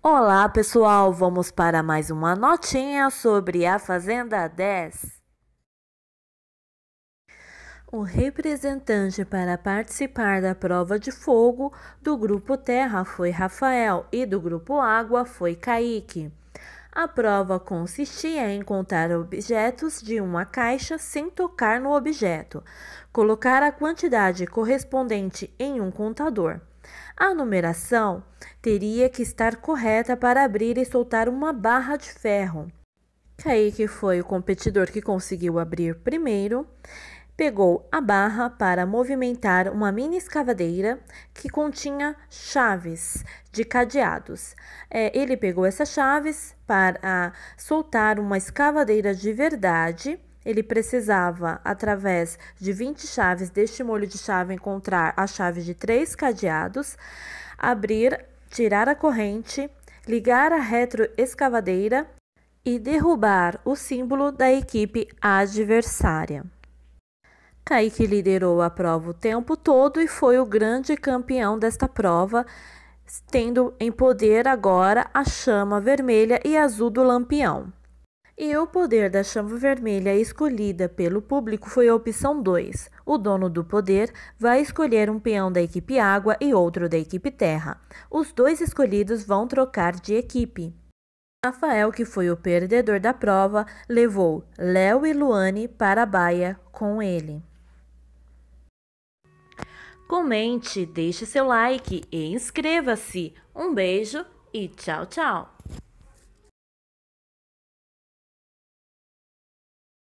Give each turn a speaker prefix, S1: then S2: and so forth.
S1: Olá pessoal, vamos para mais uma notinha sobre a Fazenda 10.
S2: O representante para participar da prova de fogo do grupo Terra foi Rafael e do grupo Água foi Kaique. A prova consistia em contar objetos de uma caixa sem tocar no objeto, colocar a quantidade correspondente em um contador. A numeração teria que estar correta para abrir e soltar uma barra de ferro. Kaique foi o competidor que conseguiu abrir primeiro pegou a barra para movimentar uma mini escavadeira que continha chaves de cadeados. É, ele pegou essas chaves para soltar uma escavadeira de verdade. Ele precisava, através de 20 chaves deste molho de chave, encontrar a chave de três cadeados, abrir, tirar a corrente, ligar a retroescavadeira e derrubar o símbolo da equipe adversária. Kaique liderou a prova o tempo todo e foi o grande campeão desta prova, tendo em poder agora a chama vermelha e azul do lampião. E o poder da chama vermelha escolhida pelo público foi a opção 2. O dono do poder vai escolher um peão da equipe água e outro da equipe terra. Os dois escolhidos vão trocar de equipe. Rafael, que foi o perdedor da prova, levou Léo e Luane para a baia com ele.
S3: Comente, deixe seu like e inscreva-se.
S1: Um beijo e tchau, tchau!